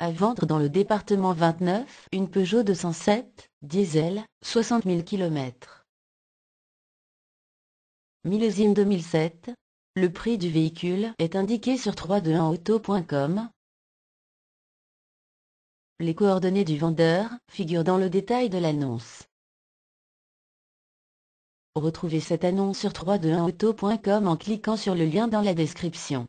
À vendre dans le département 29, une Peugeot 207, diesel, 60 000 km. Millésime 2007. Le prix du véhicule est indiqué sur 321auto.com. Les coordonnées du vendeur figurent dans le détail de l'annonce. Retrouvez cette annonce sur 321auto.com en cliquant sur le lien dans la description.